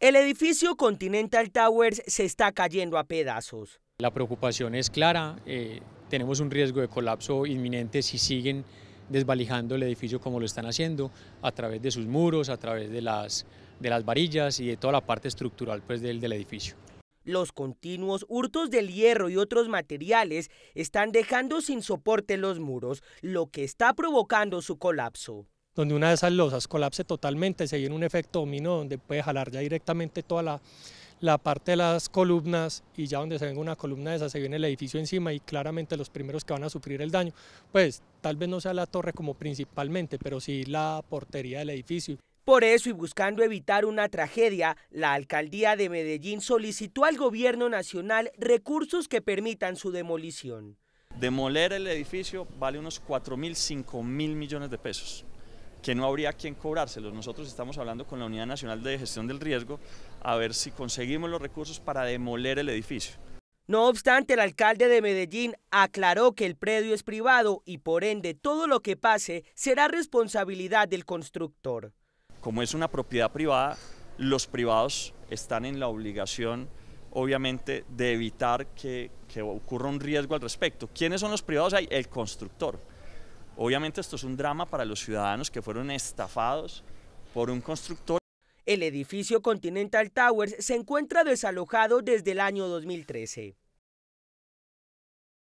El edificio Continental Towers se está cayendo a pedazos. La preocupación es clara, eh, tenemos un riesgo de colapso inminente si siguen desvalijando el edificio como lo están haciendo, a través de sus muros, a través de las, de las varillas y de toda la parte estructural pues, del, del edificio. Los continuos hurtos del hierro y otros materiales están dejando sin soporte los muros, lo que está provocando su colapso donde una de esas losas colapse totalmente, se viene un efecto dominó donde puede jalar ya directamente toda la, parte de las columnas y ya donde se venga una columna de esas se viene el edificio encima y claramente los primeros que van a sufrir el daño, pues tal vez no sea la torre como principalmente, pero sí la portería del edificio. Por eso y buscando evitar una tragedia, la alcaldía de Medellín solicitó al gobierno nacional recursos que permitan su demolición. Demoler el edificio vale unos 4.000, 5.000 millones de pesos que no habría quien cobrárselos. Nosotros estamos hablando con la Unidad Nacional de Gestión del Riesgo a ver si conseguimos los recursos para demoler el edificio. No obstante, el alcalde de Medellín aclaró que el predio es privado y por ende todo lo que pase será responsabilidad del constructor. Como es una propiedad privada, los privados están en la obligación, obviamente, de evitar que, ocurra un riesgo al respecto. ¿Quiénes son los privados? El constructor. Obviamente esto es un drama para los ciudadanos que fueron estafados por un constructor. El edificio Continental Towers se encuentra desalojado desde el año 2013.